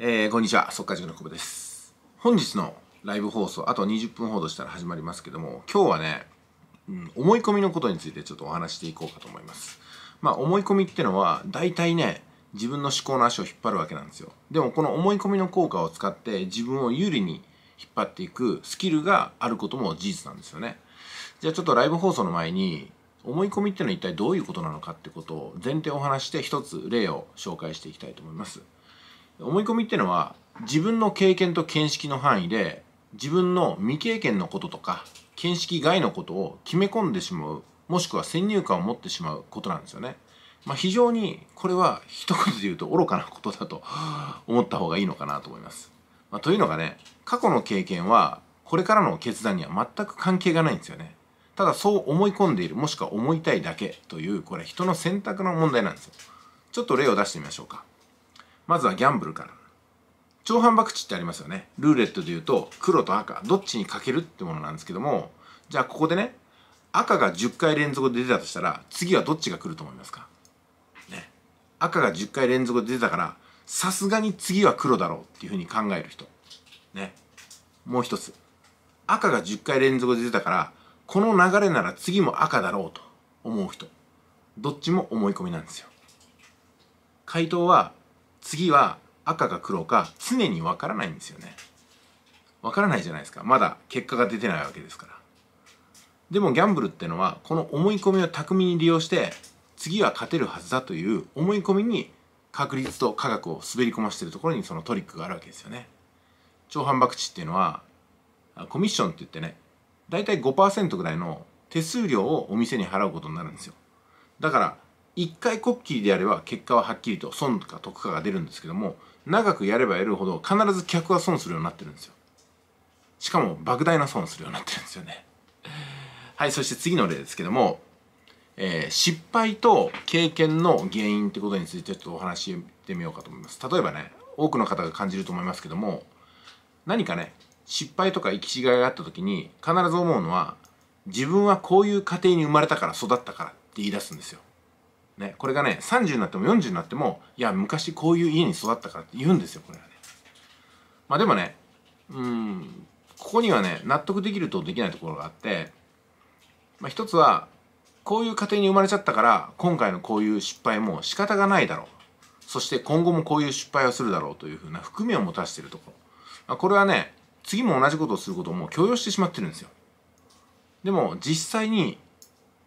えー、こんにちは、速稼塾の久保です。本日のライブ放送、あと20分ほどしたら始まりますけども、今日はね、うん、思い込みのことについてちょっとお話していこうかと思います。まあ、思い込みってのは、大体ね、自分の思考の足を引っ張るわけなんですよ。でも、この思い込みの効果を使って自分を有利に引っ張っていくスキルがあることも事実なんですよね。じゃあちょっとライブ放送の前に、思い込みってのは一体どういうことなのかってことを前提をお話して一つ例を紹介していきたいと思います。思い込みっていうのは自分の経験と見識の範囲で自分の未経験のこととか見識外のことを決め込んでしまうもしくは先入観を持ってしまうことなんですよね。まあ、非常にこれは一言で言うと愚かなことだと思った方がいいのかなと思います。まあ、というのがね過去の経験はこれからの決断には全く関係がないんですよね。ただそう思い込んでいるもしくは思いたいだけというこれは人の選択の問題なんですよ。ちょっと例を出してみましょうか。まずはギャンブルから超反博打ってありますよねルーレットで言うと黒と赤どっちにかけるってものなんですけどもじゃあここでね赤が10回連続で出たとしたら次はどっちが来ると思いますかね赤が10回連続で出たからさすがに次は黒だろうっていうふうに考える人ねもう一つ赤が10回連続で出たからこの流れなら次も赤だろうと思う人どっちも思い込みなんですよ回答は次は赤か黒か常にわからないんですよねわからないじゃないですかまだ結果が出てないわけですからでもギャンブルってのはこの思い込みを巧みに利用して次は勝てるはずだという思い込みに確率と科学を滑り込ましてるところにそのトリックがあるわけですよね超反博地っていうのはコミッションって言ってね大体5%ぐらいの手数料をお店に払うことになるんですよだから1回こっきりでやれば結果ははっきりと損か得かが出るんですけども長くやればやるほど必ず客は損するようになってるんですよしかも莫大な損するようになってるんですよね はいそして次の例ですけども、えー、失敗と経験の原因ってことについてちょっとお話ししてみようかと思います例えばね多くの方が感じると思いますけども何かね失敗とか行き違いがあった時に必ず思うのは自分はこういう家庭に生まれたから育ったからって言い出すんですよね、これがね30になっても40になってもいや昔こういう家に育ったからって言うんですよこれはねまあでもねうんここにはね納得できるとできないところがあって、まあ、一つはこういう家庭に生まれちゃったから今回のこういう失敗も仕方がないだろうそして今後もこういう失敗をするだろうというふうな含みを持たしてるところ、まあ、これはね次も同じことをすることをもう強要してしまってるんですよでも実際に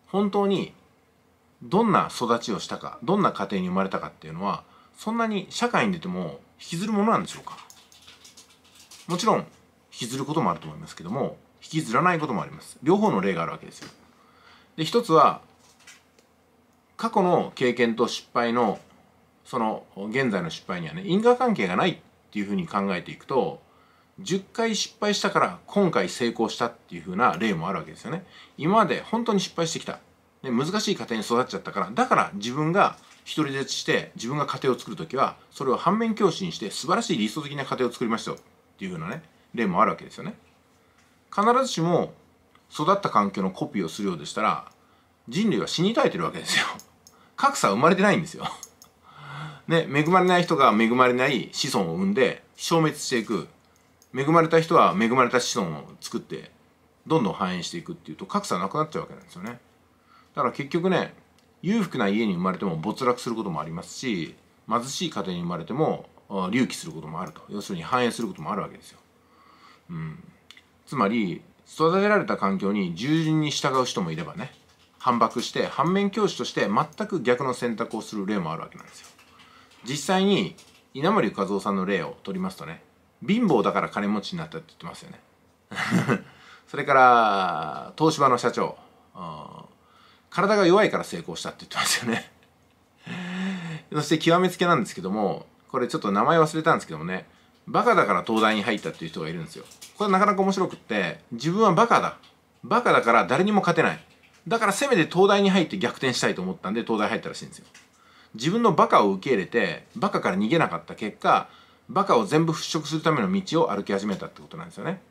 本当にどんな育ちをしたかどんな家庭に生まれたかっていうのはそんなに社会に出ても引きずるものなんでしょうかもちろん引きずることもあると思いますけども引きずらないこともあります両方の例があるわけですよで一つは過去の経験と失敗のその現在の失敗にはね因果関係がないっていうふうに考えていくと10回失敗したから今回成功したっていうふうな例もあるわけですよね今まで本当に失敗してきたね、難しい家庭に育っちゃったからだから自分が独り立ちして自分が家庭を作る時はそれを反面教師にして素晴らしい理想的な家庭を作りましたよっていうふうなね例もあるわけですよね。必ずしも育った環境のコピーをするようでしたら人類は死に絶えてるわけですよ。格差は生まれてないんですよ。ね、恵まれない人が恵まれない子孫を生んで消滅していく恵まれた人は恵まれた子孫を作ってどんどん繁栄していくっていうと格差なくなっちゃうわけなんですよね。だから結局ね裕福な家に生まれても没落することもありますし貧しい家庭に生まれても隆起することもあると要するに繁栄することもあるわけですよ、うん、つまり育てられた環境に従順に従う人もいればね反駁して反面教師として全く逆の選択をする例もあるわけなんですよ実際に稲森和夫さんの例を取りますとね貧乏だから金持ちになったって言ってますよね それから東芝の社長体が弱いから成功したって言ってますよね そして極めつけなんですけどもこれちょっと名前忘れたんですけどもねバカだから東大に入ったっていう人がいるんですよこれなかなか面白くって自分はバカだバカだから誰にも勝てないだからせめて東大に入って逆転したいと思ったんで東大入ったらしいんですよ自分のバカを受け入れてバカから逃げなかった結果バカを全部払拭するための道を歩き始めたってことなんですよね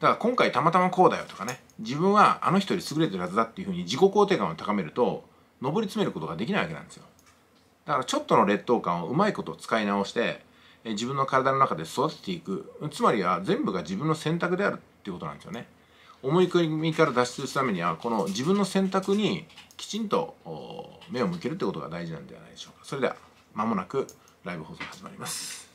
だから今回たまたまこうだよとかね自分はあの人より優れてるはずだっていうふうに自己肯定感を高めると上り詰めることができないわけなんですよだからちょっとの劣等感をうまいこと使い直して自分の体の中で育てていくつまりは全部が自分の選択であるっていうことなんですよね思い込みから脱出するためにはこの自分の選択にきちんと目を向けるってことが大事なんではないでしょうかそれでは間もなくライブ放送始まります